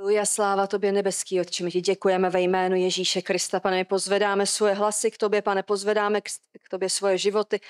Miluja sláva tobě nebeský Otče, my ti děkujeme ve jménu Ježíše Krista, pane, pozvedáme svoje hlasy k tobě, pane, pozvedáme k, k tobě svoje životy,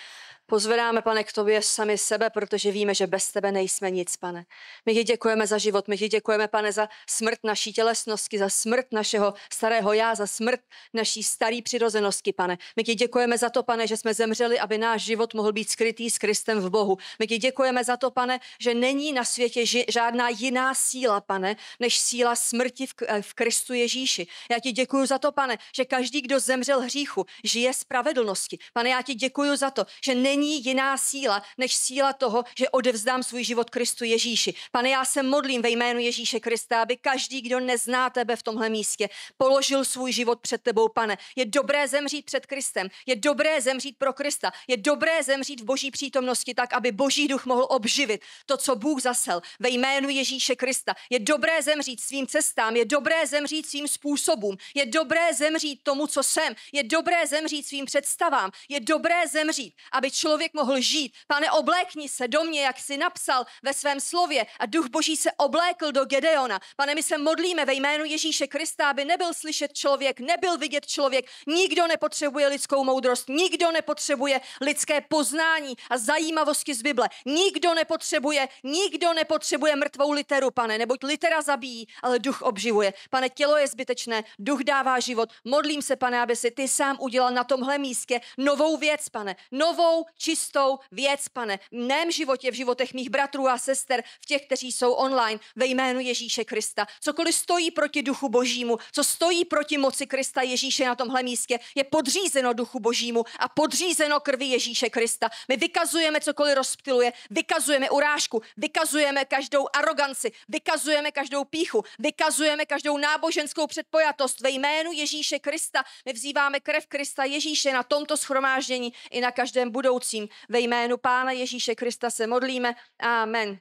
Pozvedáme, pane, k tobě sami sebe, protože víme, že bez tebe nejsme nic, pane. My ti děkujeme za život, my ti děkujeme, pane, za smrt naší tělesnosti, za smrt našeho starého já, za smrt naší staré přirozenosti, pane. My ti děkujeme za to, pane, že jsme zemřeli, aby náš život mohl být skrytý s Kristem v Bohu. My ti děkujeme za to, pane, že není na světě ži- žádná jiná síla, pane, než síla smrti v, k- v Kristu Ježíši. Já ti děkuji za to, pane, že každý, kdo zemřel hříchu, žije spravedlnosti. Pane, já ti děkuji za to, že není není jiná síla, než síla toho, že odevzdám svůj život Kristu Ježíši. Pane, já se modlím ve jménu Ježíše Krista, aby každý, kdo nezná tebe v tomhle místě, položil svůj život před tebou, pane. Je dobré zemřít před Kristem, je dobré zemřít pro Krista, je dobré zemřít v boží přítomnosti tak, aby boží duch mohl obživit to, co Bůh zasel ve jménu Ježíše Krista. Je dobré zemřít svým cestám, je dobré zemřít svým způsobům, je dobré zemřít tomu, co jsem, je dobré zemřít svým představám, je dobré zemřít, aby člověk člověk mohl žít. Pane, oblékni se do mě, jak jsi napsal ve svém slově a duch boží se oblékl do Gedeona. Pane, my se modlíme ve jménu Ježíše Krista, aby nebyl slyšet člověk, nebyl vidět člověk. Nikdo nepotřebuje lidskou moudrost, nikdo nepotřebuje lidské poznání a zajímavosti z Bible. Nikdo nepotřebuje, nikdo nepotřebuje mrtvou literu, pane, neboť litera zabíjí, ale duch obživuje. Pane, tělo je zbytečné, duch dává život. Modlím se, pane, aby si ty sám udělal na tomhle místě novou věc, pane, novou čistou věc, pane, v mém životě, v životech mých bratrů a sester, v těch, kteří jsou online, ve jménu Ježíše Krista. Cokoliv stojí proti duchu božímu, co stojí proti moci Krista Ježíše na tomhle místě, je podřízeno duchu božímu a podřízeno krvi Ježíše Krista. My vykazujeme, cokoliv rozptiluje, vykazujeme urážku, vykazujeme každou aroganci, vykazujeme každou píchu, vykazujeme každou náboženskou předpojatost ve jménu Ježíše Krista. My vzýváme krev Krista Ježíše na tomto schromáždění i na každém budoucí prosím, ve jménu Pána Ježíše Krista se modlíme. Amen.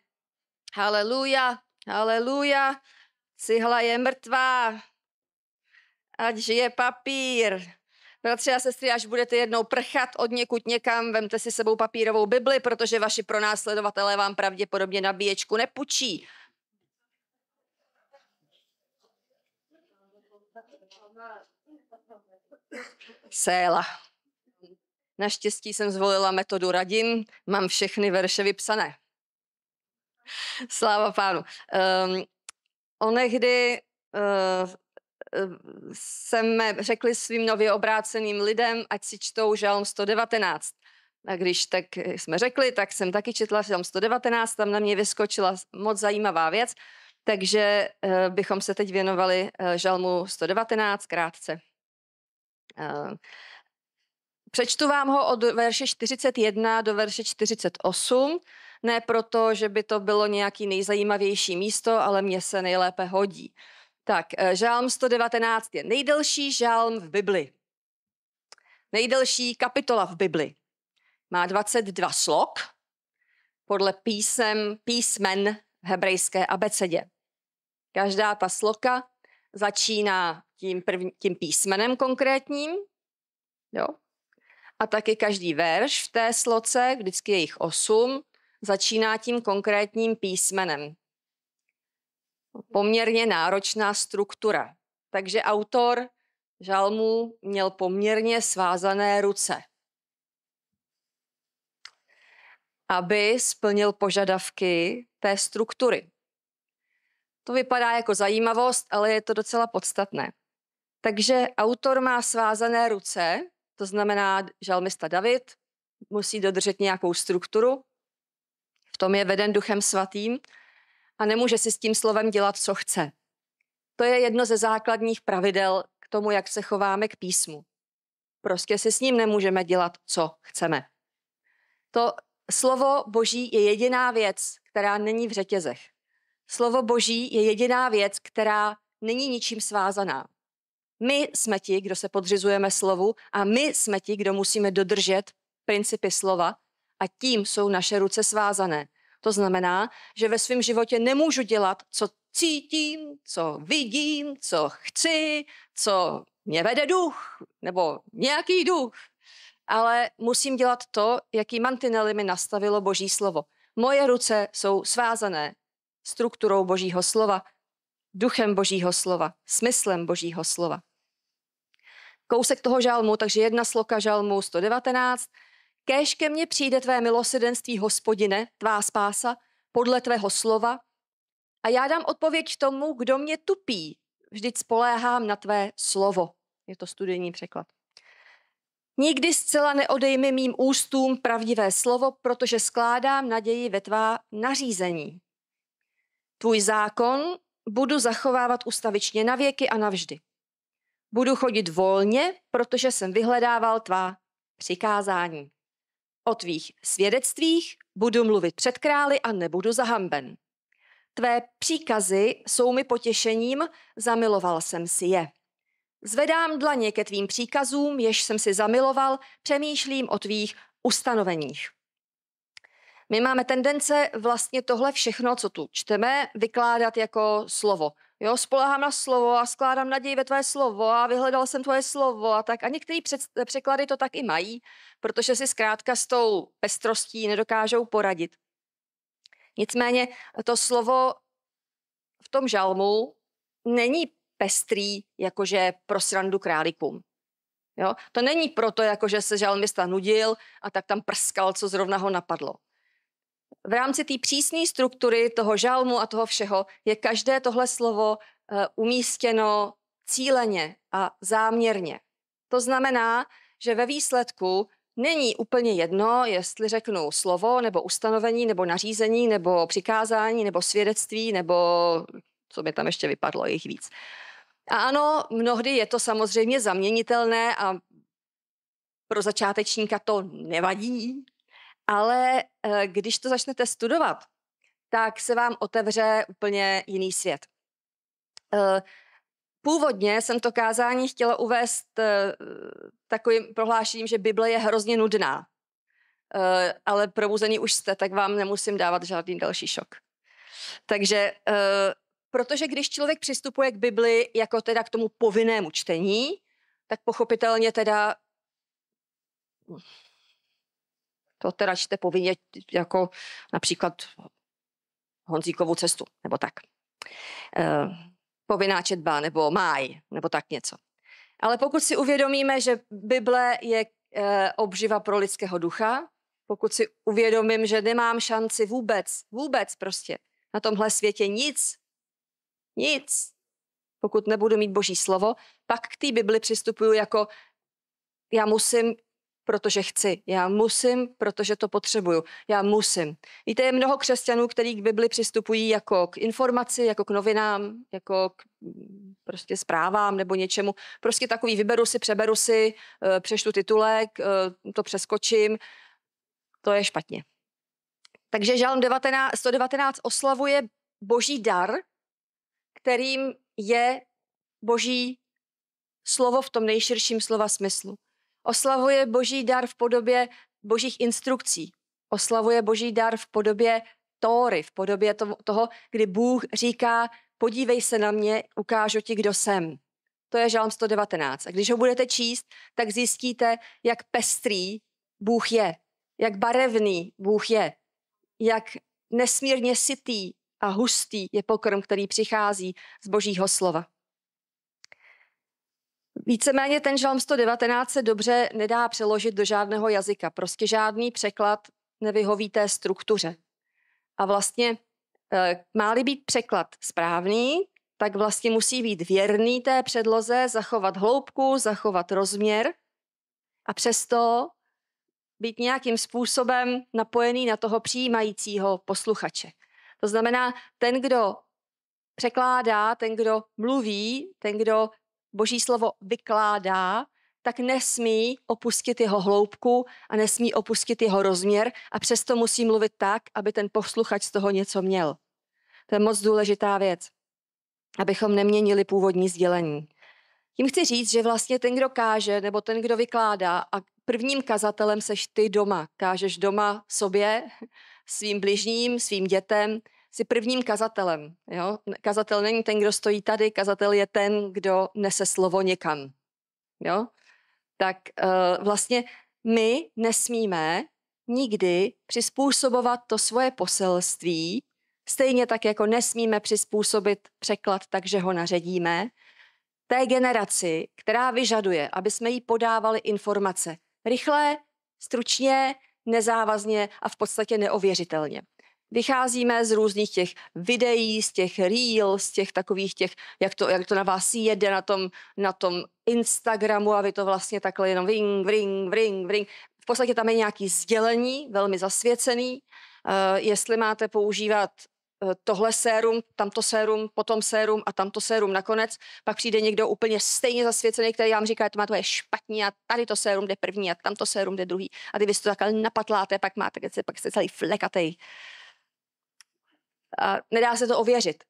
Haleluja, haleluja. Cihla je mrtvá. Ať žije papír. Bratři a sestry, až budete jednou prchat od někud někam, vemte si sebou papírovou Bibli, protože vaši pronásledovatelé vám pravděpodobně nabíječku nepučí. Sela. Naštěstí jsem zvolila metodu radin, mám všechny verše vypsané. Sláva pánu. Um, onehdy uh, jsme řekli svým nově obráceným lidem, ať si čtou žalm 119. A když tak jsme řekli, tak jsem taky četla žalm 119, tam na mě vyskočila moc zajímavá věc, takže uh, bychom se teď věnovali uh, žalmu 119 krátce. Uh, Přečtu vám ho od verše 41 do verše 48, ne proto, že by to bylo nějaký nejzajímavější místo, ale mně se nejlépe hodí. Tak, eh, žálm 119 je nejdelší žálm v Bibli. Nejdelší kapitola v Bibli. Má 22 slok podle písem, písmen v hebrejské abecedě. Každá ta sloka začíná tím, první, tím písmenem konkrétním, jo, a taky každý verš v té sloce, vždycky je jich osm, začíná tím konkrétním písmenem. Poměrně náročná struktura. Takže autor žalmu měl poměrně svázané ruce, aby splnil požadavky té struktury. To vypadá jako zajímavost, ale je to docela podstatné. Takže autor má svázané ruce, to znamená, žalmista David musí dodržet nějakou strukturu, v tom je veden duchem svatým a nemůže si s tím slovem dělat, co chce. To je jedno ze základních pravidel k tomu, jak se chováme k písmu. Prostě si s ním nemůžeme dělat, co chceme. To slovo boží je jediná věc, která není v řetězech. Slovo boží je jediná věc, která není ničím svázaná. My jsme ti, kdo se podřizujeme slovu a my jsme ti, kdo musíme dodržet principy slova a tím jsou naše ruce svázané. To znamená, že ve svém životě nemůžu dělat, co cítím, co vidím, co chci, co mě vede duch nebo nějaký duch, ale musím dělat to, jaký mantinely mi nastavilo Boží slovo. Moje ruce jsou svázané strukturou Božího slova, duchem Božího slova, smyslem Božího slova kousek toho žalmu, takže jedna sloka žalmu 119. Kéž ke mně přijde tvé milosedenství, hospodine, tvá spása, podle tvého slova. A já dám odpověď tomu, kdo mě tupí. Vždyť spoléhám na tvé slovo. Je to studijní překlad. Nikdy zcela neodejmi mým ústům pravdivé slovo, protože skládám naději ve tvá nařízení. Tvůj zákon budu zachovávat ustavičně na věky a navždy. Budu chodit volně, protože jsem vyhledával tvá přikázání. O tvých svědectvích budu mluvit před králi a nebudu zahamben. Tvé příkazy jsou mi potěšením, zamiloval jsem si je. Zvedám dlaně ke tvým příkazům, jež jsem si zamiloval, přemýšlím o tvých ustanoveních. My máme tendence vlastně tohle všechno, co tu čteme, vykládat jako slovo. Jo, spolehám na slovo a skládám naději ve tvoje slovo a vyhledal jsem tvoje slovo a tak. A některé překlady to tak i mají, protože si zkrátka s tou pestrostí nedokážou poradit. Nicméně to slovo v tom žalmu není pestrý, jakože pro srandu králíkům. Jo? To není proto, jakože se žalmista nudil a tak tam prskal, co zrovna ho napadlo v rámci té přísné struktury toho žalmu a toho všeho je každé tohle slovo eh, umístěno cíleně a záměrně. To znamená, že ve výsledku není úplně jedno, jestli řeknu slovo nebo ustanovení nebo nařízení nebo přikázání nebo svědectví nebo co mi tam ještě vypadlo, jich víc. A ano, mnohdy je to samozřejmě zaměnitelné a pro začátečníka to nevadí, ale eh, když to začnete studovat, tak se vám otevře úplně jiný svět. Eh, původně jsem to kázání chtěla uvést eh, takovým prohlášením, že Bible je hrozně nudná, ale probuzení už jste, tak vám nemusím dávat žádný další šok. Takže, protože když člověk přistupuje k Bibli jako teda k tomu povinnému čtení, tak pochopitelně teda to teda čte povinně jako například Honzíkovou cestu, nebo tak. E, povinná četba, nebo máj, nebo tak něco. Ale pokud si uvědomíme, že Bible je e, obživa pro lidského ducha, pokud si uvědomím, že nemám šanci vůbec, vůbec prostě na tomhle světě nic, nic, pokud nebudu mít boží slovo, pak k té Bibli přistupuju jako já musím protože chci, já musím, protože to potřebuju, já musím. Víte, je mnoho křesťanů, kteří k Bibli přistupují jako k informaci, jako k novinám, jako k mm, prostě zprávám nebo něčemu. Prostě takový vyberu si, přeberu si, eh, přeštu titulek, eh, to přeskočím. To je špatně. Takže žalm 119 oslavuje boží dar, kterým je boží slovo v tom nejširším slova smyslu. Oslavuje boží dar v podobě božích instrukcí. Oslavuje boží dar v podobě Tóry, v podobě toho, kdy Bůh říká, podívej se na mě, ukážu ti, kdo jsem. To je žalm 119. A když ho budete číst, tak zjistíte, jak pestrý Bůh je, jak barevný Bůh je, jak nesmírně sytý a hustý je pokrm, který přichází z božího slova. Víceméně ten žalm 119 se dobře nedá přeložit do žádného jazyka. Prostě žádný překlad nevyhoví té struktuře. A vlastně eh, má-li být překlad správný, tak vlastně musí být věrný té předloze, zachovat hloubku, zachovat rozměr a přesto být nějakým způsobem napojený na toho přijímajícího posluchače. To znamená, ten, kdo překládá, ten, kdo mluví, ten, kdo boží slovo vykládá, tak nesmí opustit jeho hloubku a nesmí opustit jeho rozměr a přesto musí mluvit tak, aby ten posluchač z toho něco měl. To je moc důležitá věc, abychom neměnili původní sdělení. Tím chci říct, že vlastně ten, kdo káže, nebo ten, kdo vykládá, a prvním kazatelem seš ty doma. Kážeš doma sobě, svým bližním, svým dětem, si prvním kazatelem. Jo? Kazatel není ten, kdo stojí tady, kazatel je ten, kdo nese slovo někam. Jo? Tak uh, vlastně my nesmíme nikdy přizpůsobovat to svoje poselství, stejně tak jako nesmíme přizpůsobit překlad tak, že ho naředíme, té generaci, která vyžaduje, aby jsme jí podávali informace rychle, stručně, nezávazně a v podstatě neověřitelně vycházíme z různých těch videí, z těch reels, z těch takových těch, jak to, jak to na vás jede na tom, na tom Instagramu a vy to vlastně takhle jenom ring, ring, ring, ring. V podstatě tam je nějaký sdělení, velmi zasvěcený. Uh, jestli máte používat eh, tohle sérum, tamto sérum, potom sérum a tamto sérum nakonec. Pak přijde někdo úplně stejně zasvěcený, který vám říká, že to má to je špatně a tady to sérum jde první a tamto sérum jde druhý. A ty vy si to takhle napatláte, pak máte, pak jste celý flekatej nedá se to ověřit.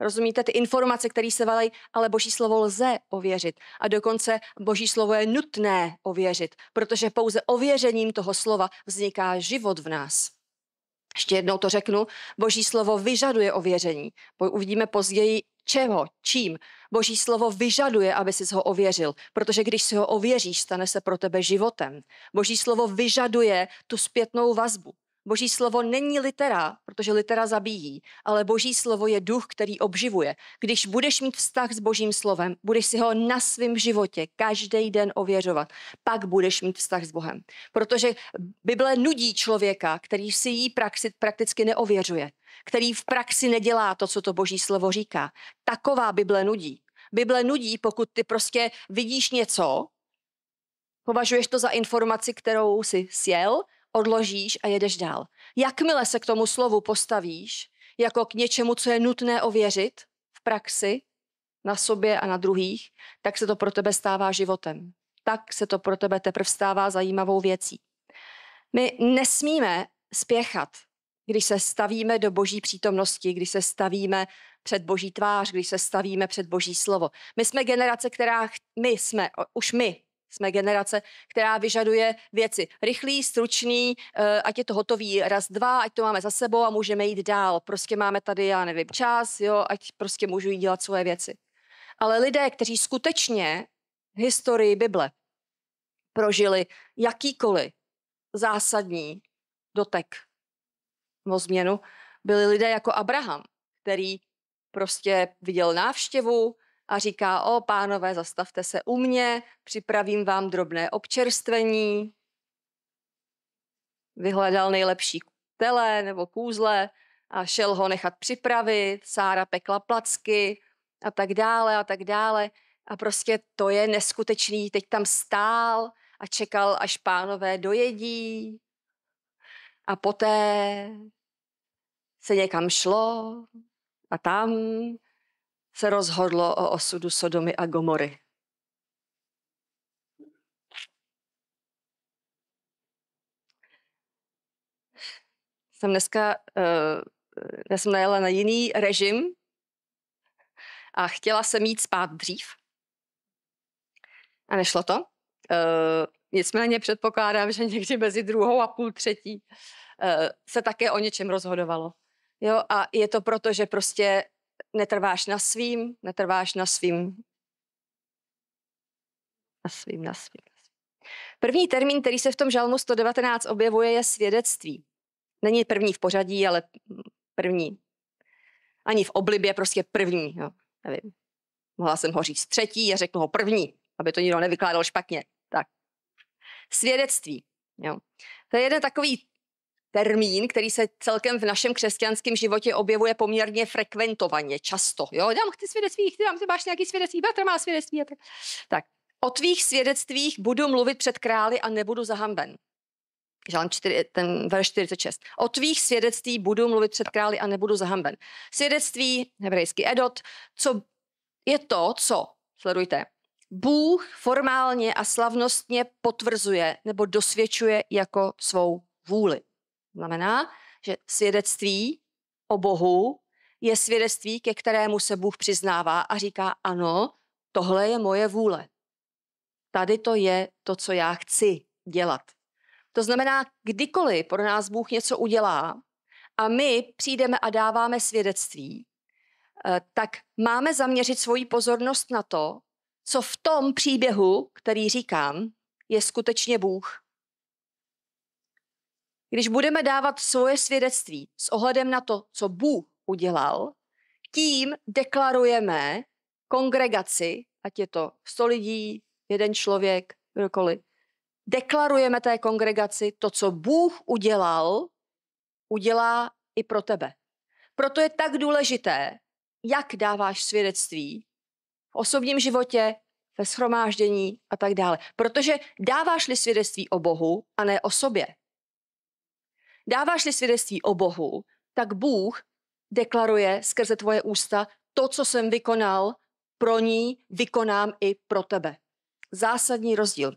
Rozumíte, ty informace, které se valají, ale boží slovo lze ověřit. A dokonce boží slovo je nutné ověřit, protože pouze ověřením toho slova vzniká život v nás. Ještě jednou to řeknu, boží slovo vyžaduje ověření. Uvidíme později, čeho, čím. Boží slovo vyžaduje, aby si ho ověřil, protože když si ho ověříš, stane se pro tebe životem. Boží slovo vyžaduje tu zpětnou vazbu. Boží slovo není litera, protože litera zabíjí, ale boží slovo je duch, který obživuje. Když budeš mít vztah s božím slovem, budeš si ho na svém životě každý den ověřovat, pak budeš mít vztah s Bohem. Protože Bible nudí člověka, který si jí praxi, prakticky neověřuje, který v praxi nedělá to, co to boží slovo říká. Taková Bible nudí. Bible nudí, pokud ty prostě vidíš něco, považuješ to za informaci, kterou si sjel, odložíš a jedeš dál. Jakmile se k tomu slovu postavíš, jako k něčemu, co je nutné ověřit v praxi, na sobě a na druhých, tak se to pro tebe stává životem. Tak se to pro tebe teprve stává zajímavou věcí. My nesmíme spěchat, když se stavíme do boží přítomnosti, když se stavíme před boží tvář, když se stavíme před boží slovo. My jsme generace, která, my jsme, už my, jsme generace, která vyžaduje věci rychlý, stručný, eh, ať je to hotový raz, dva, ať to máme za sebou a můžeme jít dál. Prostě máme tady, já nevím, čas, jo, ať prostě můžu jít dělat svoje věci. Ale lidé, kteří skutečně historii Bible prožili jakýkoliv zásadní dotek o změnu, byli lidé jako Abraham, který prostě viděl návštěvu, a říká, o pánové, zastavte se u mě, připravím vám drobné občerstvení. Vyhledal nejlepší tele nebo kůzle a šel ho nechat připravit, Sára pekla placky a tak dále a tak dále. A prostě to je neskutečný, teď tam stál a čekal, až pánové dojedí. A poté se někam šlo a tam se rozhodlo o osudu Sodomy a Gomory. Jsem dneska, eh, eh, já jsem najela na jiný režim a chtěla jsem jít spát dřív. A nešlo to. Eh, nicméně předpokládám, že někdy mezi druhou a půl třetí se také o něčem rozhodovalo. Jo, a je to proto, že prostě netrváš na svým, netrváš na svým, na svým, na svým. První termín, který se v tom žalmu 119 objevuje, je svědectví. Není první v pořadí, ale první. Ani v oblibě, prostě první. Jo, nevím. Mohla jsem ho říct třetí a řekl ho první, aby to nikdo nevykládal špatně. Tak. Svědectví. Jo. To je jeden takový termín, který se celkem v našem křesťanském životě objevuje poměrně frekventovaně, často. Jo, mám chci svědectví, ty mám ty máš nějaký svědectví, Petr má svědectví. A tak. tak. O tvých svědectvích budu mluvit před králi a nebudu zahamben. Žán 4, ten verš 46. O tvých svědectví budu mluvit před králi a nebudu zahamben. Svědectví, hebrejský edot, co je to, co, sledujte, Bůh formálně a slavnostně potvrzuje nebo dosvědčuje jako svou vůli. Znamená, že svědectví o Bohu je svědectví, ke kterému se Bůh přiznává a říká, ano, tohle je moje vůle. Tady to je to, co já chci dělat. To znamená, kdykoliv pro nás Bůh něco udělá a my přijdeme a dáváme svědectví, eh, tak máme zaměřit svoji pozornost na to, co v tom příběhu, který říkám, je skutečně Bůh. Když budeme dávat svoje svědectví s ohledem na to, co Bůh udělal, tím deklarujeme kongregaci, ať je to 100 lidí, jeden člověk, kdokoliv, deklarujeme té kongregaci to, co Bůh udělal, udělá i pro tebe. Proto je tak důležité, jak dáváš svědectví v osobním životě, ve schromáždění a tak dále. Protože dáváš-li svědectví o Bohu a ne o sobě, Dáváš-li svědectví o Bohu, tak Bůh deklaruje skrze tvoje ústa to, co jsem vykonal pro ní, vykonám i pro tebe. Zásadní rozdíl.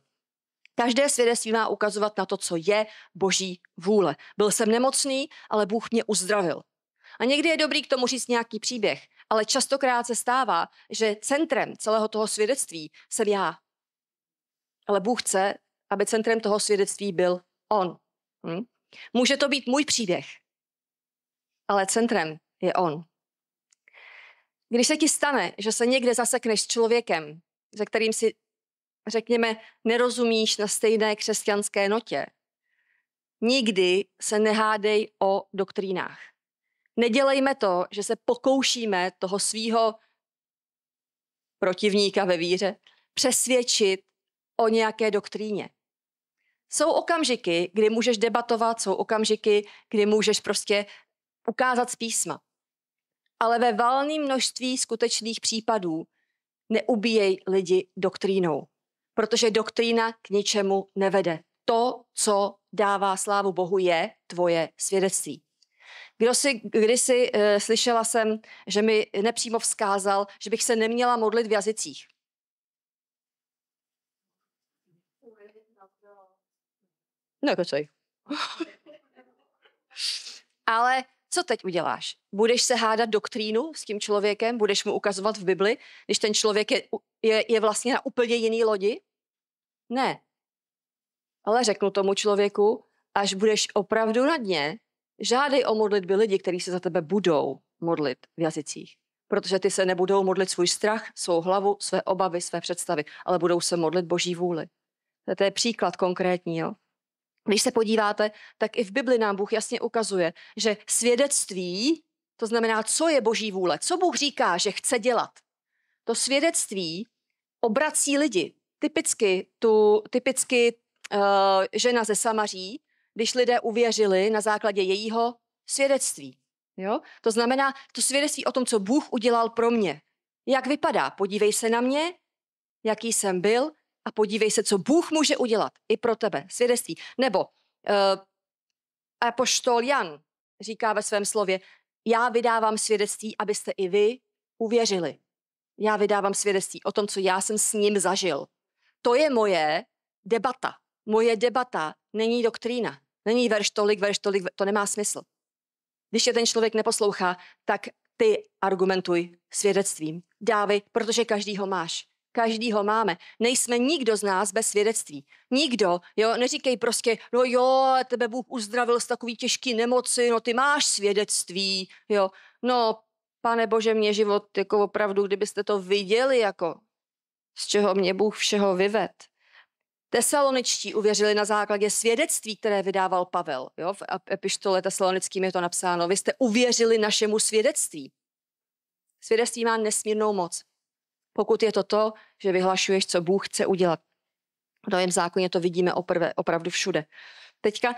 Každé svědectví má ukazovat na to, co je boží vůle. Byl jsem nemocný, ale Bůh mě uzdravil. A někdy je dobrý k tomu říct nějaký příběh, ale častokrát se stává, že centrem celého toho svědectví jsem já. Ale Bůh chce, aby centrem toho svědectví byl On. Hm? Může to být můj příběh, ale centrem je on. Když se ti stane, že se někde zasekneš s člověkem, se kterým si, řekněme, nerozumíš na stejné křesťanské notě, nikdy se nehádej o doktrínách. Nedělejme to, že se pokoušíme toho svýho protivníka ve víře přesvědčit o nějaké doktríně. Jsou okamžiky, kdy můžeš debatovat, jsou okamžiky, kdy můžeš prostě ukázat z písma. Ale ve valném množství skutečných případů neubíjej lidi doktrínou, protože doktrína k ničemu nevede. To, co dává slávu Bohu, je tvoje svědectví. Kdo si, kdysi e, slyšela jsem, že mi nepřímo vzkázal, že bych se neměla modlit v jazycích. Nekecej. No, jako ale co teď uděláš? Budeš se hádat doktrínu s tím člověkem? Budeš mu ukazovat v Bibli, když ten člověk je, je, je vlastně na úplně jiný lodi? Ne. Ale řeknu tomu člověku, až budeš opravdu na dně, žádej o modlitby lidi, kteří se za tebe budou modlit v jazycích. Protože ty se nebudou modlit svůj strach, svou hlavu, své obavy, své představy, ale budou se modlit Boží vůli. To je příklad konkrétní. Jo? Když se podíváte, tak i v Bibli nám Bůh jasně ukazuje, že svědectví, to znamená, co je boží vůle, co Bůh říká, že chce dělat, to svědectví obrací lidi. Typicky, tu, typicky uh, žena ze Samaří, když lidé uvěřili na základě jejího svědectví. Jo? To znamená, to svědectví o tom, co Bůh udělal pro mě. Jak vypadá? Podívej se na mě, jaký jsem byl, a podívej se, co Bůh může udělat i pro tebe, svědectví. Nebo uh, apoštol Jan říká ve svém slově, já vydávám svědectví, abyste i vy uvěřili. Já vydávám svědectví o tom, co já jsem s ním zažil. To je moje debata. Moje debata není doktrína. Není verš tolik, verš tolik, to nemá smysl. Když je ten člověk neposlouchá, tak ty argumentuj svědectvím. Dávej, protože každý ho máš. Každý ho máme. Nejsme nikdo z nás bez svědectví. Nikdo. Jo, neříkej prostě, no jo, tebe Bůh uzdravil z takový těžký nemoci, no ty máš svědectví. Jo, no, pane bože, mě život, jako opravdu, kdybyste to viděli, jako z čeho mě Bůh všeho vyved. Tesaloničtí uvěřili na základě svědectví, které vydával Pavel. Jo? V epištole tesalonickým je to napsáno. Vy jste uvěřili našemu svědectví. Svědectví má nesmírnou moc. Pokud je to to, že vyhlašuješ, co Bůh chce udělat. No, v novém zákoně to vidíme oprve, opravdu všude. Teďka uh,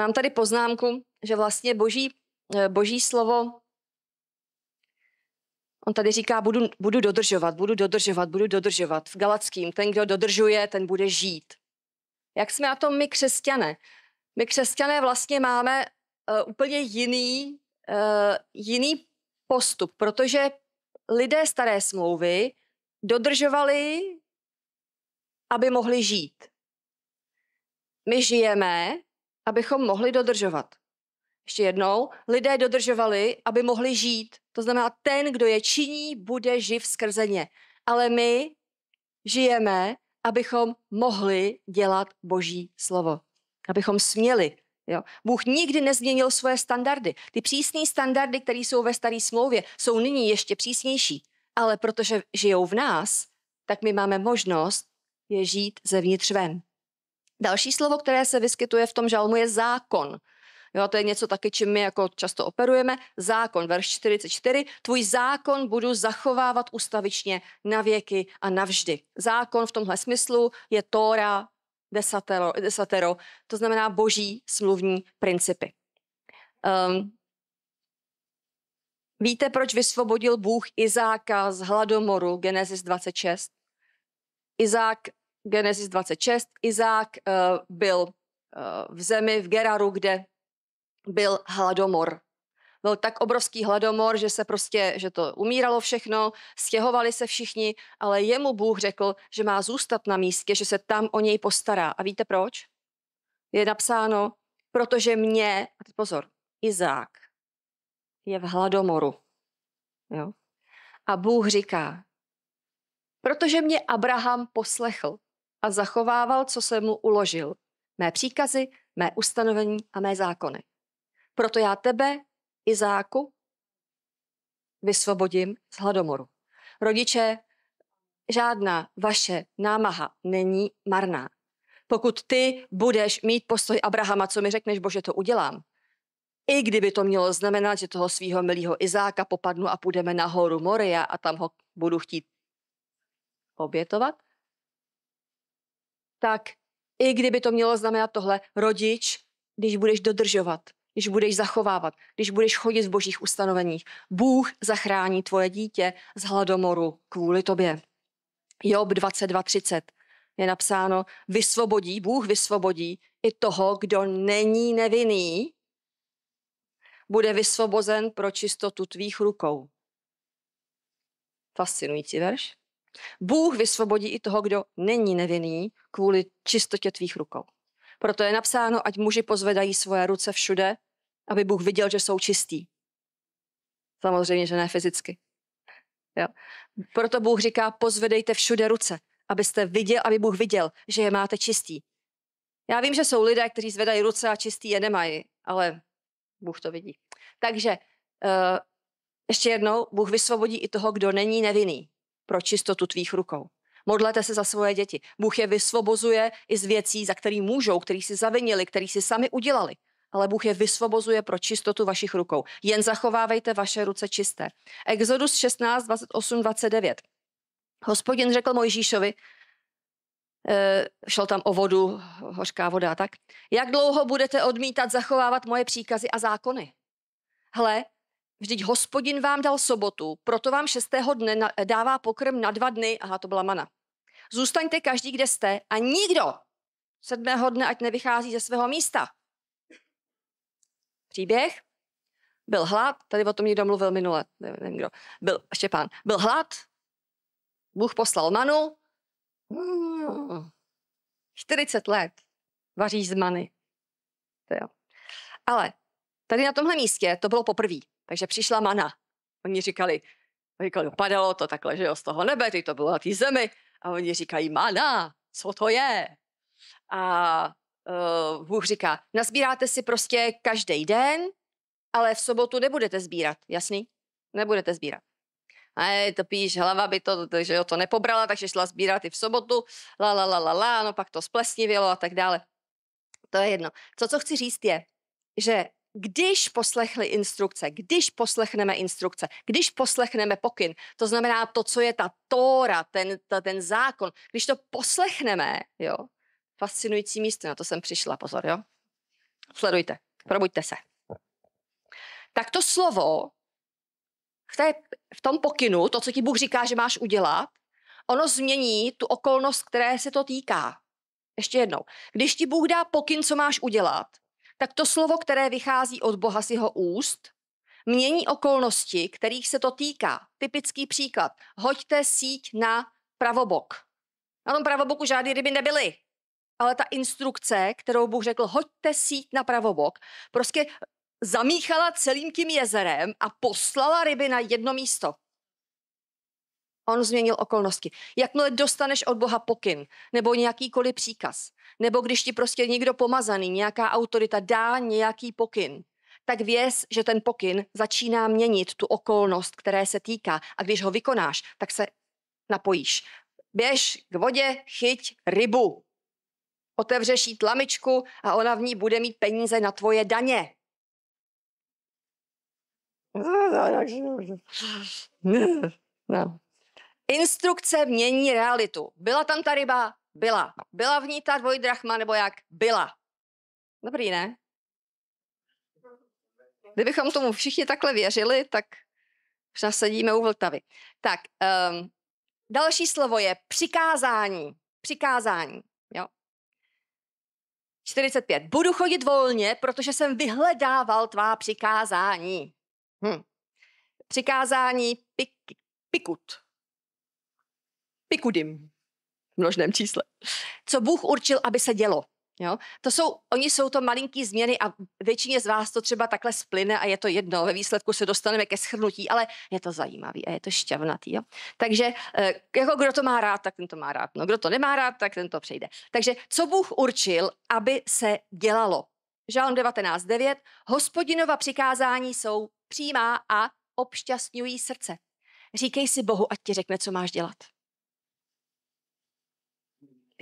mám tady poznámku, že vlastně boží, uh, boží slovo On tady říká, budu, budu dodržovat, budu dodržovat, budu dodržovat. V Galackým, ten, kdo dodržuje, ten bude žít. Jak jsme na tom my křesťané? My křesťané vlastně máme uh, úplně jiný, uh, jiný postup, protože lidé staré smlouvy dodržovali, aby mohli žít. My žijeme, abychom mohli dodržovat. Ještě jednou, lidé dodržovali, aby mohli žít. To znamená, ten, kdo je činí, bude živ skrze ně. Ale my žijeme, abychom mohli dělat Boží slovo. Abychom směli Jo. Bůh nikdy nezměnil svoje standardy. Ty přísné standardy, které jsou ve staré smlouvě, jsou nyní ještě přísnější. Ale protože žijou v nás, tak my máme možnost je žít zevnitř ven. Další slovo, které se vyskytuje v tom žalmu, je zákon. Jo, to je něco taky, čím my jako často operujeme. Zákon, verš 44. Tvůj zákon budu zachovávat ustavičně na věky a navždy. Zákon v tomhle smyslu je Tóra, desatero, desatero to znamená boží smluvní principy. Um, víte, proč vysvobodil Bůh Izáka z hladomoru Genesis 26? Izák, Genesis 26, Izák uh, byl uh, v zemi v Geraru, kde byl hladomor byl tak obrovský hladomor, že se prostě, že to umíralo všechno, stěhovali se všichni, ale jemu Bůh řekl, že má zůstat na místě, že se tam o něj postará. A víte proč? Je napsáno, protože mě, a teď pozor, Izák je v hladomoru. Jo? A Bůh říká, protože mě Abraham poslechl a zachovával, co se mu uložil, mé příkazy, mé ustanovení a mé zákony. Proto já tebe Izáku vysvobodím z hladomoru. Rodiče, žádná vaše námaha není marná. Pokud ty budeš mít postoj Abrahama, co mi řekneš, bože, to udělám, i kdyby to mělo znamenat, že toho svého milého Izáka popadnu a půjdeme na horu Moria a tam ho budu chtít obětovat, tak i kdyby to mělo znamenat tohle, rodič, když budeš dodržovat když budeš zachovávat, když budeš chodit v božích ustanoveních. Bůh zachrání tvoje dítě z hladomoru kvůli tobě. Job 22.30 je napsáno, vysvobodí, Bůh vysvobodí i toho, kdo není nevinný, bude vysvobozen pro čistotu tvých rukou. Fascinující verš. Bůh vysvobodí i toho, kdo není nevinný, kvůli čistotě tvých rukou. Proto je napsáno, ať muži pozvedají svoje ruce všude, aby Bůh viděl, že jsou čistí. Samozřejmě, že ne fyzicky. Jo. Proto Bůh říká, pozvedejte všude ruce, abyste viděl, aby Bůh viděl, že je máte čistí. Já vím, že jsou lidé, kteří zvedají ruce a čistý je nemají, ale Bůh to vidí. Takže uh, ještě jednou, Bůh vysvobodí i toho, kdo není nevinný pro čistotu tvých rukou. Modlete se za svoje děti. Bůh je vysvobozuje i z věcí, za který můžou, který si zavinili, který si sami udělali. Ale Bůh je vysvobozuje pro čistotu vašich rukou. Jen zachovávejte vaše ruce čisté. Exodus 16, 28, 29. Hospodin řekl Mojžíšovi, eh, šel tam o vodu, hořká voda, tak. Jak dlouho budete odmítat zachovávat moje příkazy a zákony? Hle, Vždyť hospodin vám dal sobotu, proto vám šestého dne dává pokrm na dva dny. Aha, to byla mana. Zůstaňte každý, kde jste a nikdo sedmého dne, ať nevychází ze svého místa. Příběh. Byl hlad, tady o tom někdo mluvil minule, nevím, nevím kdo. Byl, Štěpán. Byl hlad, Bůh poslal manu. 40 let vaří z many. To jo. Ale tady na tomhle místě to bylo poprvé. Takže přišla mana. Oni říkali, oni říkali, no, padalo to takhle, že jo, z toho nebe, ty to bylo na té zemi. A oni říkají, mana, co to je? A uh, Bůh říká, nazbíráte si prostě každý den, ale v sobotu nebudete sbírat, jasný? Nebudete sbírat. A to píš, hlava by to, že jo, to nepobrala, takže šla sbírat i v sobotu, la, la, la, la, la, no pak to splesnivělo a tak dále. To je jedno. Co, co chci říct je, že když poslechli instrukce, když poslechneme instrukce, když poslechneme pokyn, to znamená to, co je ta tóra, ten, ta, ten zákon, když to poslechneme, jo, fascinující místo, na to jsem přišla, pozor, jo. Sledujte, probuďte se. Tak to slovo v, té, v tom pokynu, to, co ti Bůh říká, že máš udělat, ono změní tu okolnost, které se to týká. Ještě jednou. Když ti Bůh dá pokyn, co máš udělat, tak to slovo, které vychází od Boha z jeho úst, mění okolnosti, kterých se to týká. Typický příklad. Hoďte síť na pravobok. Na tom pravoboku žádné ryby nebyly. Ale ta instrukce, kterou Bůh řekl, hoďte síť na pravobok, prostě zamíchala celým tím jezerem a poslala ryby na jedno místo. On změnil okolnosti. Jakmile dostaneš od Boha pokyn nebo nějakýkoliv příkaz, nebo když ti prostě někdo pomazaný, nějaká autorita dá nějaký pokyn, tak věz, že ten pokyn začíná měnit tu okolnost, které se týká. A když ho vykonáš, tak se napojíš. Běž k vodě, chyť rybu. Otevřeš jí tlamičku a ona v ní bude mít peníze na tvoje daně. No. Instrukce mění realitu. Byla tam ta ryba? Byla. Byla v ní ta dvojdrachma nebo jak? Byla. Dobrý, ne? Kdybychom tomu všichni takhle věřili, tak nasadíme u Vltavy. Tak, um, další slovo je přikázání. Přikázání, jo. 45. Budu chodit volně, protože jsem vyhledával tvá přikázání. Hm. Přikázání pik, pikut pikudim v množném čísle. Co Bůh určil, aby se dělo. Jo? To jsou, oni jsou to malinký změny a většině z vás to třeba takhle splyne a je to jedno. Ve výsledku se dostaneme ke schrnutí, ale je to zajímavý a je to šťavnatý. Jo? Takže eh, jako kdo to má rád, tak ten to má rád. No, kdo to nemá rád, tak ten to přejde. Takže co Bůh určil, aby se dělalo? Žálm 19.9. Hospodinova přikázání jsou přímá a obšťastňují srdce. Říkej si Bohu, ať ti řekne, co máš dělat.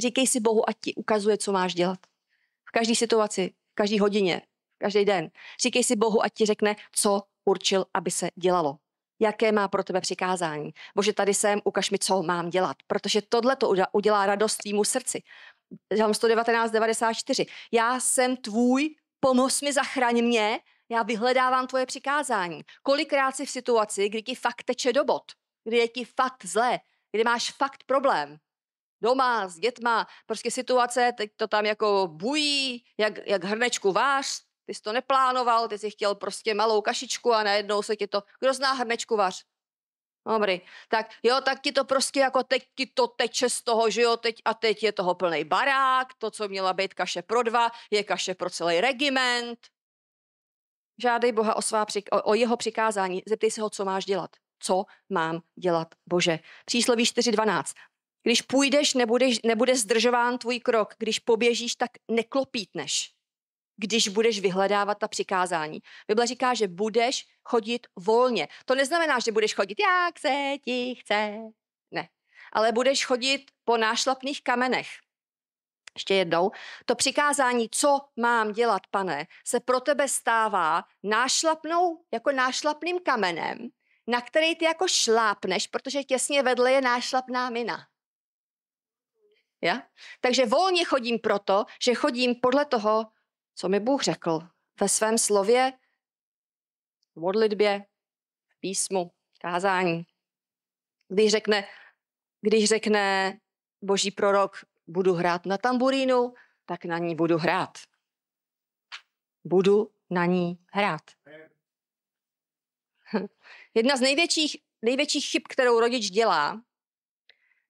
Říkej si Bohu, ať ti ukazuje, co máš dělat. V každé situaci, v každé hodině, každý den. Říkej si Bohu, ať ti řekne, co určil, aby se dělalo. Jaké má pro tebe přikázání? Bože, tady jsem, ukaž mi, co mám dělat. Protože tohle to udělá radost tvýmu srdci. Žalm 119.94. Já jsem tvůj, pomoz mi, zachraň mě, já vyhledávám tvoje přikázání. Kolikrát si v situaci, kdy ti fakt teče do bod, kdy je ti fakt zlé, kdy máš fakt problém, doma s dětma, prostě situace, teď to tam jako bují, jak, jak hrnečku váš, ty jsi to neplánoval, ty jsi chtěl prostě malou kašičku a najednou se ti to, kdo zná hrnečku váš? Dobrý, tak jo, tak ti to prostě jako teď ti to teče z toho, že jo, teď a teď je toho plný barák, to, co měla být kaše pro dva, je kaše pro celý regiment. Žádej Boha o, svá, o, o jeho přikázání, zeptej se ho, co máš dělat. Co mám dělat, Bože? Přísloví 4.12. Když půjdeš, nebudeš, nebude zdržován tvůj krok. Když poběžíš, tak neklopítneš, když budeš vyhledávat ta přikázání. Bible říká, že budeš chodit volně. To neznamená, že budeš chodit, jak se ti chce. Ne. Ale budeš chodit po nášlapných kamenech. Ještě jednou. To přikázání, co mám dělat, pane, se pro tebe stává nášlapnou, jako nášlapným kamenem, na který ty jako šlápneš, protože těsně vedle je nášlapná mina. Ja? Takže volně chodím proto, že chodím podle toho, co mi Bůh řekl ve svém slově, v modlitbě, v písmu, v kázání. Když řekne, když řekne boží prorok, budu hrát na tamburínu, tak na ní budu hrát. Budu na ní hrát. Jedna z největších, největších chyb, kterou rodič dělá,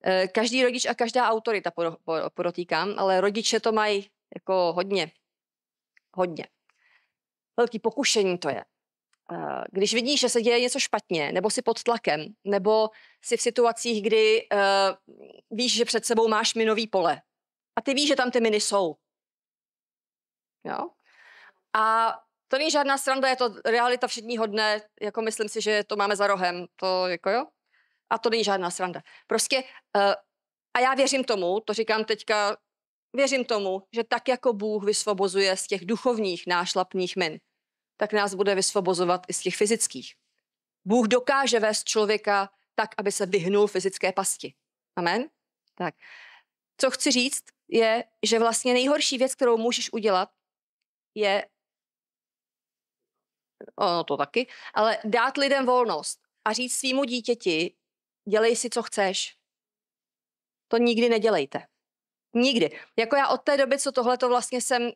Eh, každý rodič a každá autorita podotýkám, ale rodiče to mají jako hodně, hodně. Velký pokušení to je. Eh, když vidíš, že se děje něco špatně, nebo si pod tlakem, nebo si v situacích, kdy uh, víš, že před sebou máš minový pole a ty víš, že tam ty miny jsou. Jo? A to není žádná sranda, je to realita všedního dne, jako myslím si, že to máme za rohem. To jako jo, a to není žádná sranda. Prostě, uh, a já věřím tomu, to říkám teďka, věřím tomu, že tak jako Bůh vysvobozuje z těch duchovních nášlapných min, tak nás bude vysvobozovat i z těch fyzických. Bůh dokáže vést člověka tak, aby se vyhnul fyzické pasti. Amen? Tak. Co chci říct, je, že vlastně nejhorší věc, kterou můžeš udělat, je ono to taky, ale dát lidem volnost a říct svýmu dítěti, dělej si, co chceš. To nikdy nedělejte. Nikdy. Jako já od té doby, co tohle to vlastně jsem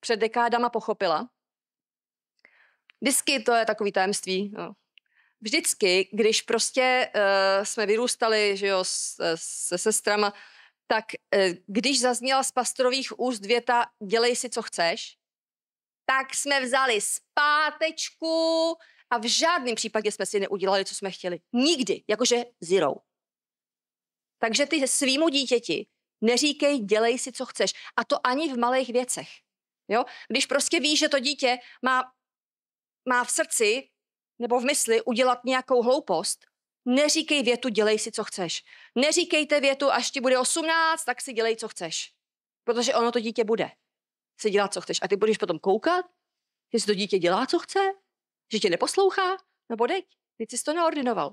před dekádama pochopila, Vždycky to je takový tajemství. No. Vždycky, když prostě uh, jsme vyrůstali že jo, s, se sestrama, tak uh, když zazněla z pastorových úst věta dělej si, co chceš, tak jsme vzali zpátečku, a v žádném případě jsme si neudělali, co jsme chtěli. Nikdy, jakože zero. Takže ty svýmu dítěti neříkej, dělej si, co chceš. A to ani v malých věcech. Jo? Když prostě víš, že to dítě má, má v srdci nebo v mysli udělat nějakou hloupost, neříkej větu, dělej si, co chceš. Neříkejte větu, až ti bude 18, tak si dělej, co chceš. Protože ono to dítě bude si dělat, co chceš. A ty budeš potom koukat, jestli to dítě dělá, co chce, že tě neposlouchá? No bodej, ty jsi to naordinoval.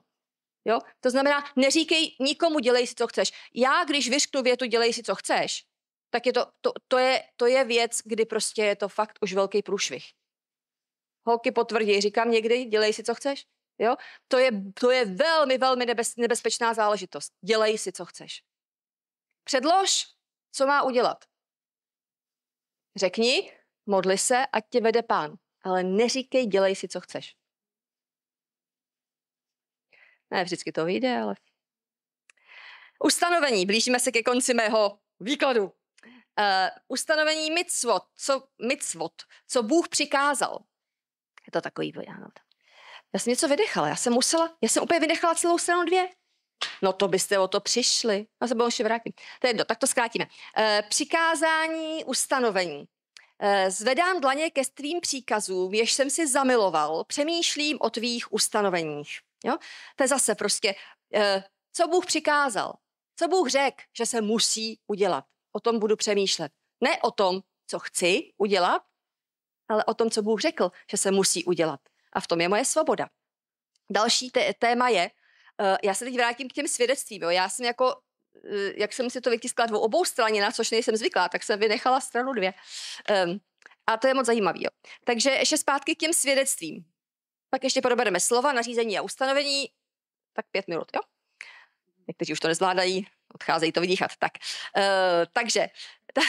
Jo? To znamená, neříkej nikomu, dělej si, co chceš. Já, když vyřknu větu, dělej si, co chceš, tak je to, to, to, je, to je věc, kdy prostě je to fakt už velký průšvih. Holky potvrdí, říkám někdy, dělej si, co chceš. Jo? To, je, to je velmi, velmi nebez, nebezpečná záležitost. Dělej si, co chceš. Předlož, co má udělat. Řekni, modli se, ať tě vede pán ale neříkej, dělej si, co chceš. Ne, vždycky to vyjde, ale... Ustanovení. Blížíme se ke konci mého výkladu. Uh, ustanovení mitzvot, co, mitzvot, co Bůh přikázal. Je to takový, ano. Já jsem něco vydechala, já jsem musela, já jsem úplně vydechala celou stranu dvě. No to byste o to přišli. Já se bohužel vrátím. To je jedno, tak to zkrátíme. Uh, přikázání, ustanovení. Eh, zvedám dlaně ke svým příkazům, jež jsem si zamiloval, přemýšlím o tvých ustanoveních. Jo? To je zase prostě, eh, co Bůh přikázal, co Bůh řekl, že se musí udělat. O tom budu přemýšlet. Ne o tom, co chci udělat, ale o tom, co Bůh řekl, že se musí udělat. A v tom je moje svoboda. Další téma je, eh, já se teď vrátím k těm svědectvím. Jo. Já jsem jako Eh, jak jsem si to vytiskla dvou obou straně, na což nejsem zvyklá, tak jsem vynechala stranu dvě. Um, a to je moc zajímavé. Takže ještě zpátky k těm svědectvím. Pak ještě probereme slova, nařízení a ustanovení. Tak pět minut, jo? Někteří už to nezvládají, odcházejí to vydýchat. Tak. Uh, takže ta,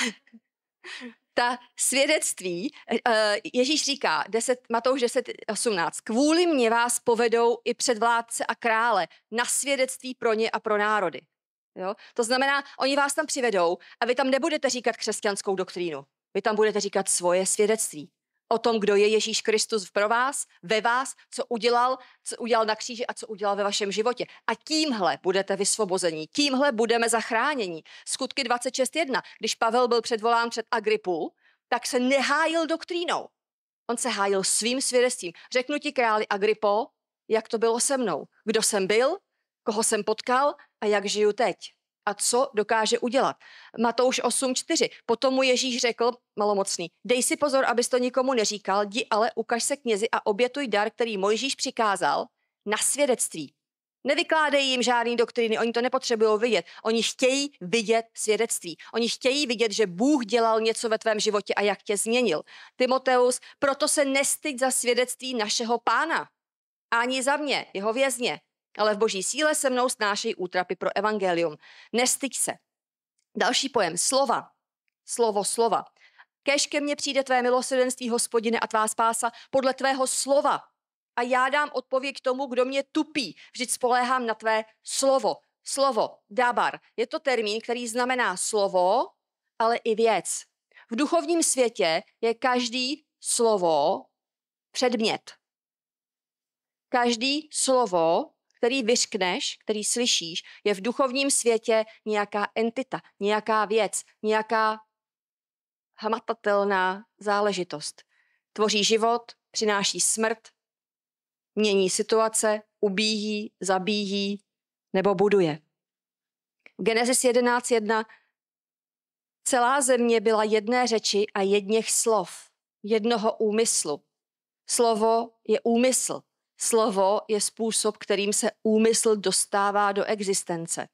ta svědectví, uh, Ježíš říká, 10, Matouš 10, 18, kvůli mě vás povedou i před vládce a krále na svědectví pro ně a pro národy. Jo? To znamená, oni vás tam přivedou a vy tam nebudete říkat křesťanskou doktrínu. Vy tam budete říkat svoje svědectví o tom, kdo je Ježíš Kristus pro vás, ve vás, co udělal, co udělal na kříži a co udělal ve vašem životě. A tímhle budete vysvobození, tímhle budeme zachráněni. Skutky 26.1. Když Pavel byl předvolán před Agripu, tak se nehájil doktrínou. On se hájil svým svědectvím. Řeknu ti králi Agripo, jak to bylo se mnou. Kdo jsem byl, koho jsem potkal a jak žiju teď a co dokáže udělat. Matouš 8.4. Potom mu Ježíš řekl, malomocný, dej si pozor, abys to nikomu neříkal, jdi ale ukaž se knězi a obětuj dar, který Mojžíš přikázal, na svědectví. Nevykládej jim žádný doktriny, oni to nepotřebují vidět. Oni chtějí vidět svědectví. Oni chtějí vidět, že Bůh dělal něco ve tvém životě a jak tě změnil. Timoteus, proto se nestyď za svědectví našeho pána. Ani za mě, jeho vězně ale v boží síle se mnou snášej útrapy pro evangelium. Nestyď se. Další pojem, slova. Slovo, slova. Kež ke mně přijde tvé milosrdenství, hospodine, a tvá spása podle tvého slova. A já dám odpověď tomu, kdo mě tupí. Vždyť spoléhám na tvé slovo. Slovo, dabar, je to termín, který znamená slovo, ale i věc. V duchovním světě je každý slovo předmět. Každý slovo který vyškneš, který slyšíš, je v duchovním světě nějaká entita, nějaká věc, nějaká hmatatelná záležitost. Tvoří život, přináší smrt, mění situace, ubíjí, zabíjí nebo buduje. V Genesis 11.1 celá země byla jedné řeči a jedněch slov, jednoho úmyslu. Slovo je úmysl, Slovo je způsob, kterým se úmysl dostává do existence.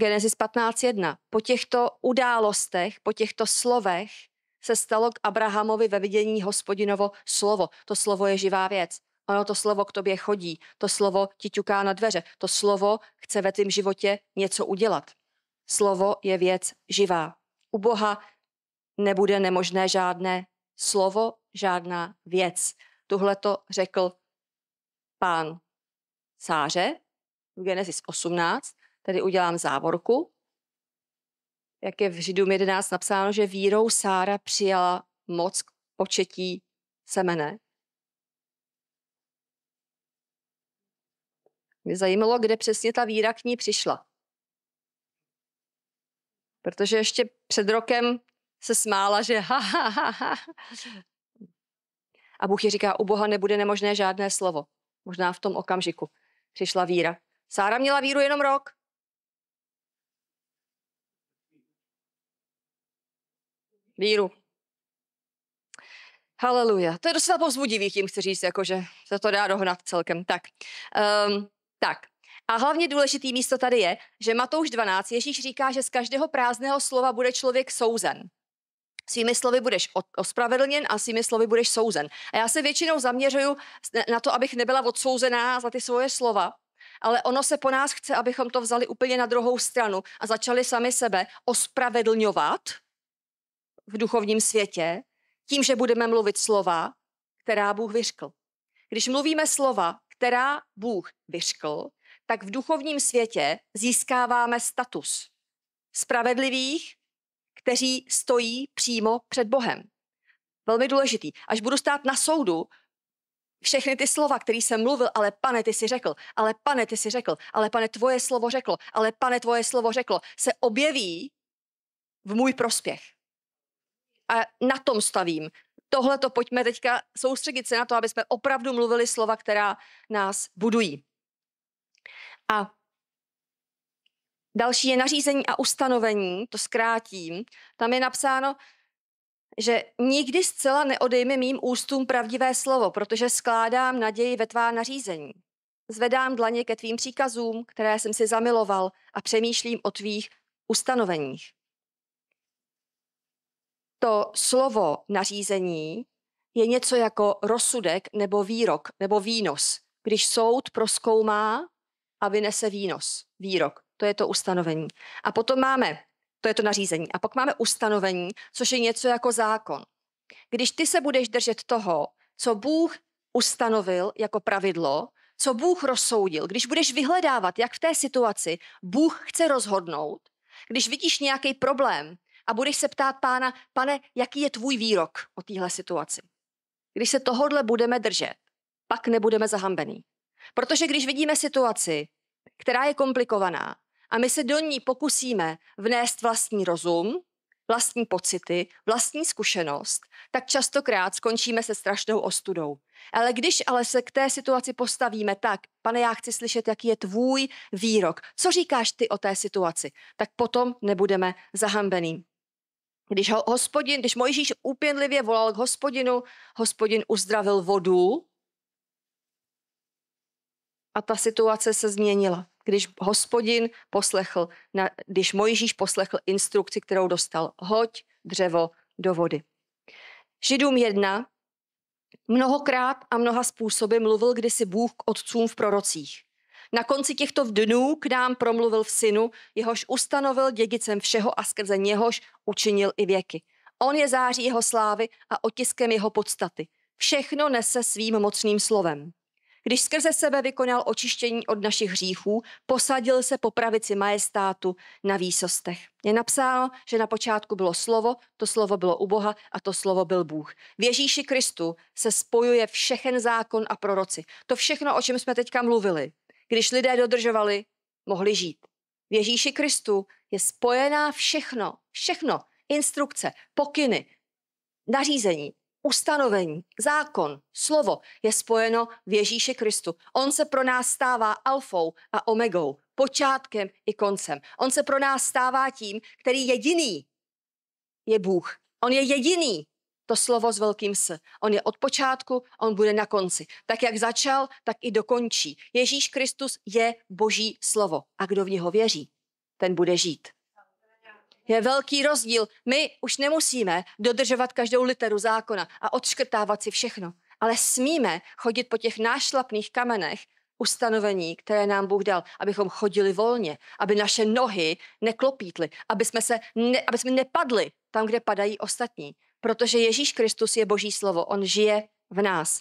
Genesis 15.1. Po těchto událostech, po těchto slovech se stalo k Abrahamovi ve vidění hospodinovo slovo. To slovo je živá věc. Ono to slovo k tobě chodí, to slovo ti ťuká na dveře, to slovo chce ve tvém životě něco udělat. Slovo je věc živá. U Boha nebude nemožné žádné slovo, žádná věc. Tuhle to řekl pán Sáře v Genesis 18, tedy udělám závorku, jak je v Židům 11 napsáno, že vírou Sára přijala moc k početí semene. Mě zajímalo, kde přesně ta víra k ní přišla. Protože ještě před rokem se smála, že ha, ha, ha, ha. A Bůh ji říká, u Boha nebude nemožné žádné slovo. Možná v tom okamžiku přišla víra. Sára měla víru jenom rok. Víru. Haleluja. To je docela povzbudivý, tím chci říct, jakože se to dá dohnat celkem. Tak. Um, tak. A hlavně důležitý místo tady je, že Matouš 12 Ježíš říká, že z každého prázdného slova bude člověk souzen svými slovy budeš ospravedlněn a svými slovy budeš souzen. A já se většinou zaměřuju na to, abych nebyla odsouzená za ty svoje slova, ale ono se po nás chce, abychom to vzali úplně na druhou stranu a začali sami sebe ospravedlňovat v duchovním světě tím, že budeme mluvit slova, která Bůh vyřkl. Když mluvíme slova, která Bůh vyřkl, tak v duchovním světě získáváme status spravedlivých kteří stojí přímo před Bohem. Velmi důležitý. Až budu stát na soudu, všechny ty slova, které jsem mluvil, ale pane, ty si řekl, ale pane, ty si řekl, ale pane, tvoje slovo řeklo, ale pane, tvoje slovo řeklo, se objeví v můj prospěch. A na tom stavím. Tohle to pojďme teďka soustředit se na to, aby jsme opravdu mluvili slova, která nás budují. A Další je nařízení a ustanovení, to zkrátím. Tam je napsáno, že nikdy zcela neodejme mým ústům pravdivé slovo, protože skládám naději ve tvá nařízení. Zvedám dlaně ke tvým příkazům, které jsem si zamiloval a přemýšlím o tvých ustanoveních. To slovo nařízení je něco jako rozsudek nebo výrok nebo výnos, když soud proskoumá a vynese výnos, výrok to je to ustanovení. A potom máme, to je to nařízení, a pak máme ustanovení, což je něco jako zákon. Když ty se budeš držet toho, co Bůh ustanovil jako pravidlo, co Bůh rozsoudil, když budeš vyhledávat, jak v té situaci Bůh chce rozhodnout, když vidíš nějaký problém a budeš se ptát pána, pane, jaký je tvůj výrok o téhle situaci. Když se tohodle budeme držet, pak nebudeme zahambený. Protože když vidíme situaci, která je komplikovaná, a my se do ní pokusíme vnést vlastní rozum, vlastní pocity, vlastní zkušenost, tak častokrát skončíme se strašnou ostudou. Ale když ale se k té situaci postavíme tak, pane, já chci slyšet, jaký je tvůj výrok, co říkáš ty o té situaci, tak potom nebudeme zahambený. Když, ho, hospodin, když Mojžíš úpěnlivě volal k hospodinu, hospodin uzdravil vodu a ta situace se změnila když hospodin poslechl, na, když Mojžíš poslechl instrukci, kterou dostal, hoď dřevo do vody. Židům jedna mnohokrát a mnoha způsoby mluvil kdysi Bůh k otcům v prorocích. Na konci těchto dnů k nám promluvil v synu, jehož ustanovil dědicem všeho a skrze něhož učinil i věky. On je září jeho slávy a otiskem jeho podstaty. Všechno nese svým mocným slovem. Když skrze sebe vykonal očištění od našich hříchů, posadil se po pravici majestátu na výsostech. Je napsáno, že na počátku bylo slovo, to slovo bylo u Boha a to slovo byl Bůh. V Ježíši Kristu se spojuje všechen zákon a proroci. To všechno, o čem jsme teďka mluvili. Když lidé dodržovali, mohli žít. V Ježíši Kristu je spojená všechno, všechno, instrukce, pokyny, nařízení, ustanovení, zákon, slovo je spojeno v Ježíše Kristu. On se pro nás stává alfou a omegou, počátkem i koncem. On se pro nás stává tím, který jediný je Bůh. On je jediný, to slovo s velkým S. On je od počátku, on bude na konci. Tak jak začal, tak i dokončí. Ježíš Kristus je boží slovo a kdo v něho věří, ten bude žít je velký rozdíl. My už nemusíme dodržovat každou literu zákona a odškrtávat si všechno, ale smíme chodit po těch nášlapných kamenech ustanovení, které nám Bůh dal, abychom chodili volně, aby naše nohy neklopítly, aby jsme, se ne, aby jsme nepadli tam, kde padají ostatní. Protože Ježíš Kristus je Boží slovo, on žije v nás.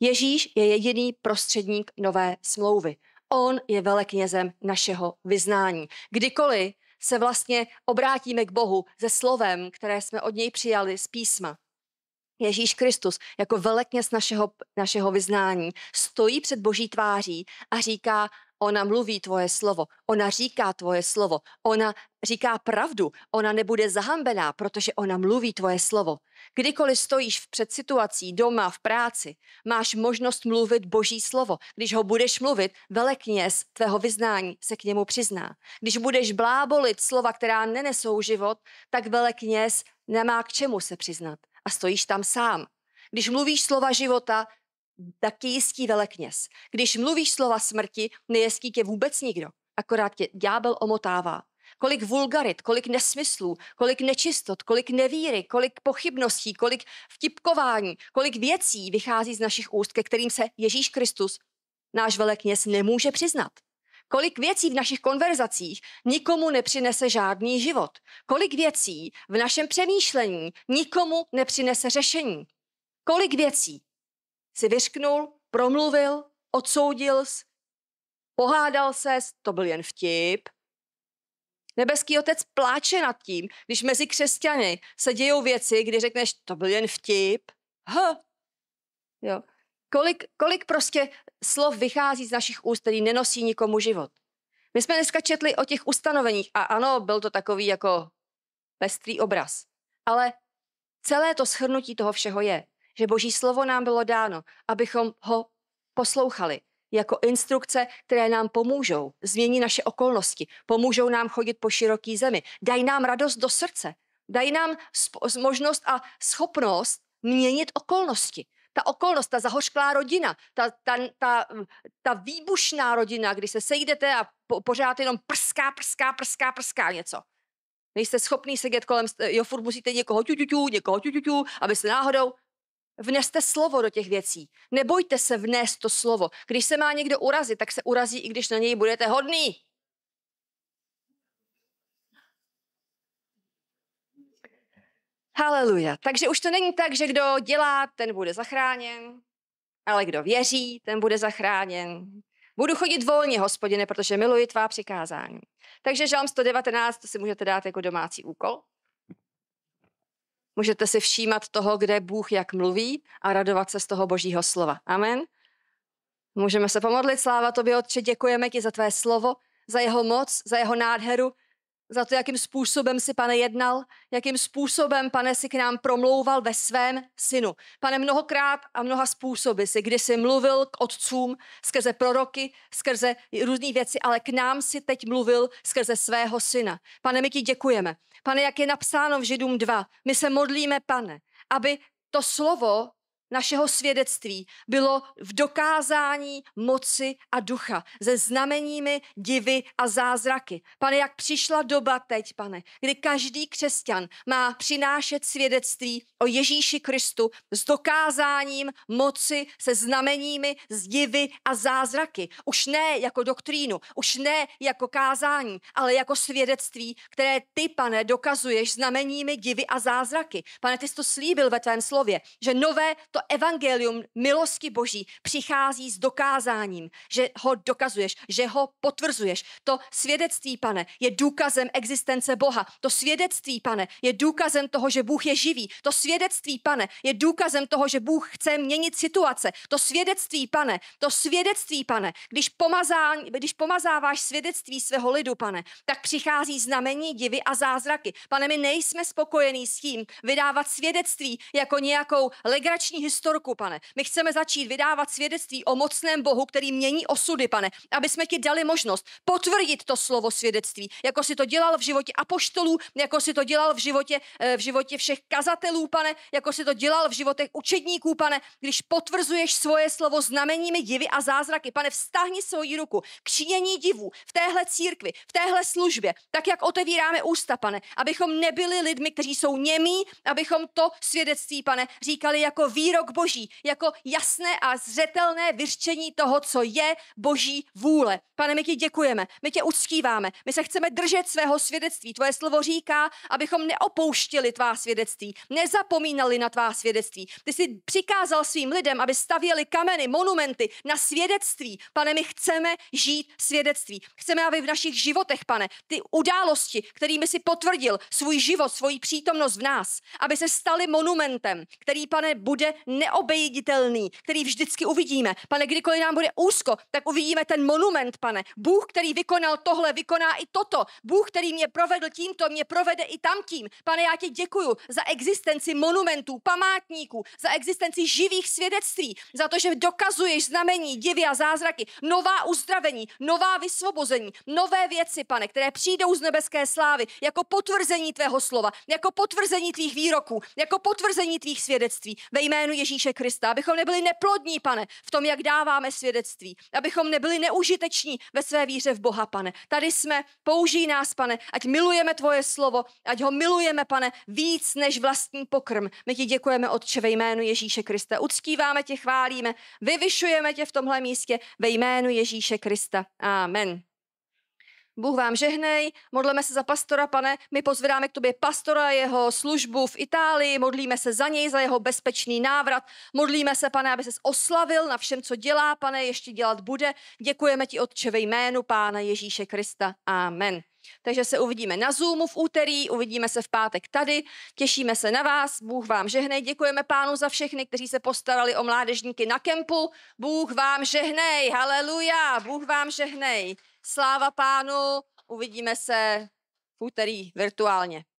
Ježíš je jediný prostředník nové smlouvy. On je veleknězem našeho vyznání. Kdykoliv se vlastně obrátíme k Bohu ze slovem, které jsme od něj přijali z písma. Ježíš Kristus jako velekněz našeho, našeho vyznání stojí před boží tváří a říká, Ona mluví tvoje slovo, ona říká tvoje slovo, ona říká pravdu, ona nebude zahambená, protože ona mluví tvoje slovo. Kdykoliv stojíš před situací, doma, v práci, máš možnost mluvit Boží slovo. Když ho budeš mluvit, velekněz tvého vyznání se k němu přizná. Když budeš blábolit slova, která nenesou život, tak velekněz nemá k čemu se přiznat. A stojíš tam sám. Když mluvíš slova života, taky jistí velekněz. Když mluvíš slova smrti, nejistí tě vůbec nikdo. Akorát tě ďábel omotává. Kolik vulgarit, kolik nesmyslů, kolik nečistot, kolik nevíry, kolik pochybností, kolik vtipkování, kolik věcí vychází z našich úst, ke kterým se Ježíš Kristus, náš velekněz, nemůže přiznat. Kolik věcí v našich konverzacích nikomu nepřinese žádný život. Kolik věcí v našem přemýšlení nikomu nepřinese řešení. Kolik věcí si vyšknul, promluvil, odsoudil s, pohádal se, to byl jen vtip. Nebeský otec pláče nad tím, když mezi křesťany se dějou věci, kdy řekneš, to byl jen vtip. H. Jo. Kolik, kolik prostě slov vychází z našich úst, který nenosí nikomu život. My jsme dneska četli o těch ustanoveních a ano, byl to takový jako pestrý obraz. Ale celé to shrnutí toho všeho je že Boží slovo nám bylo dáno, abychom ho poslouchali jako instrukce, které nám pomůžou, změní naše okolnosti, pomůžou nám chodit po široký zemi, dají nám radost do srdce, dají nám možnost a schopnost měnit okolnosti. Ta okolnost, ta zahořklá rodina, ta, ta, ta, ta výbušná rodina, kdy se sejdete a po, pořád jenom prská, prská, prská, prská něco. Nejste schopný sedět kolem, jo, furt musíte někoho ťuťuťu, někoho ťuťuťu, aby se náhodou, vneste slovo do těch věcí. Nebojte se vnést to slovo. Když se má někdo urazit, tak se urazí, i když na něj budete hodný. Haleluja. Takže už to není tak, že kdo dělá, ten bude zachráněn, ale kdo věří, ten bude zachráněn. Budu chodit volně, hospodine, protože miluji tvá přikázání. Takže žalm 119, to si můžete dát jako domácí úkol. Můžete si všímat toho, kde Bůh jak mluví a radovat se z toho božího slova. Amen. Můžeme se pomodlit, sláva tobě, Otče, děkujeme ti za tvé slovo, za jeho moc, za jeho nádheru, za to, jakým způsobem si, pane, jednal, jakým způsobem, pane, si k nám promlouval ve svém synu. Pane, mnohokrát a mnoha způsoby si, kdy si mluvil k otcům skrze proroky, skrze různé věci, ale k nám si teď mluvil skrze svého syna. Pane, my ti děkujeme. Pane, jak je napsáno v Židům 2, my se modlíme, pane, aby to slovo našeho svědectví bylo v dokázání moci a ducha se znameními, divy a zázraky. Pane, jak přišla doba teď, pane, kdy každý křesťan má přinášet svědectví o Ježíši Kristu s dokázáním moci se znameními, z divy a zázraky. Už ne jako doktrínu, už ne jako kázání, ale jako svědectví, které ty, pane, dokazuješ znameními, divy a zázraky. Pane, ty jsi to slíbil ve tvém slově, že nové to evangelium milosti Boží přichází s dokázáním, že ho dokazuješ, že ho potvrzuješ. To svědectví, pane, je důkazem existence Boha. To svědectví, pane, je důkazem toho, že Bůh je živý. To svědectví, pane, je důkazem toho, že Bůh chce měnit situace. To svědectví, pane, to svědectví, pane, když, pomazá, když pomazáváš svědectví svého lidu, pane, tak přichází znamení, divy a zázraky. Pane, my nejsme spokojení s tím vydávat svědectví jako nějakou legrační historii historku, pane. My chceme začít vydávat svědectví o mocném Bohu, který mění osudy, pane, aby jsme ti dali možnost potvrdit to slovo svědectví, jako si to dělal v životě apoštolů, jako si to dělal v životě, eh, v životě všech kazatelů, pane, jako si to dělal v životech učedníků, pane, když potvrzuješ svoje slovo znameními divy a zázraky. Pane, vztahni svoji ruku k činění divů v téhle církvi, v téhle službě, tak jak otevíráme ústa, pane, abychom nebyli lidmi, kteří jsou němí, abychom to svědectví, pane, říkali jako víru výrok boží, jako jasné a zřetelné vyřčení toho, co je boží vůle. Pane, my ti děkujeme, my tě uctíváme, my se chceme držet svého svědectví. Tvoje slovo říká, abychom neopouštili tvá svědectví, nezapomínali na tvá svědectví. Ty jsi přikázal svým lidem, aby stavěli kameny, monumenty na svědectví. Pane, my chceme žít svědectví. Chceme, aby v našich životech, pane, ty události, kterými si potvrdil svůj život, svoji přítomnost v nás, aby se staly monumentem, který, pane, bude neobejditelný, který vždycky uvidíme. Pane, kdykoliv nám bude úzko, tak uvidíme ten monument, pane. Bůh, který vykonal tohle, vykoná i toto. Bůh, který mě provedl tímto, mě provede i tamtím. Pane, já ti děkuju za existenci monumentů, památníků, za existenci živých svědectví, za to, že dokazuješ znamení, divy a zázraky, nová uzdravení, nová vysvobození, nové věci, pane, které přijdou z nebeské slávy jako potvrzení tvého slova, jako potvrzení tvých výroků, jako potvrzení tvých svědectví. Ve jménu jménu Ježíše Krista, abychom nebyli neplodní, pane, v tom, jak dáváme svědectví, abychom nebyli neužiteční ve své víře v Boha, pane. Tady jsme, použij nás, pane, ať milujeme tvoje slovo, ať ho milujeme, pane, víc než vlastní pokrm. My ti děkujeme, Otče, ve jménu Ježíše Krista. Uctíváme tě, chválíme, vyvyšujeme tě v tomhle místě ve jménu Ježíše Krista. Amen. Bůh vám žehnej, modleme se za pastora, pane, my pozvedáme k tobě pastora, jeho službu v Itálii, modlíme se za něj, za jeho bezpečný návrat, modlíme se, pane, aby se oslavil na všem, co dělá, pane, ještě dělat bude. Děkujeme ti, Otče, ve jménu Pána Ježíše Krista. Amen. Takže se uvidíme na Zoomu v úterý, uvidíme se v pátek tady. Těšíme se na vás, Bůh vám žehnej. Děkujeme pánu za všechny, kteří se postarali o mládežníky na kempu. Bůh vám žehnej, haleluja, Bůh vám žehnej. Sláva pánu, uvidíme se v úterý virtuálně.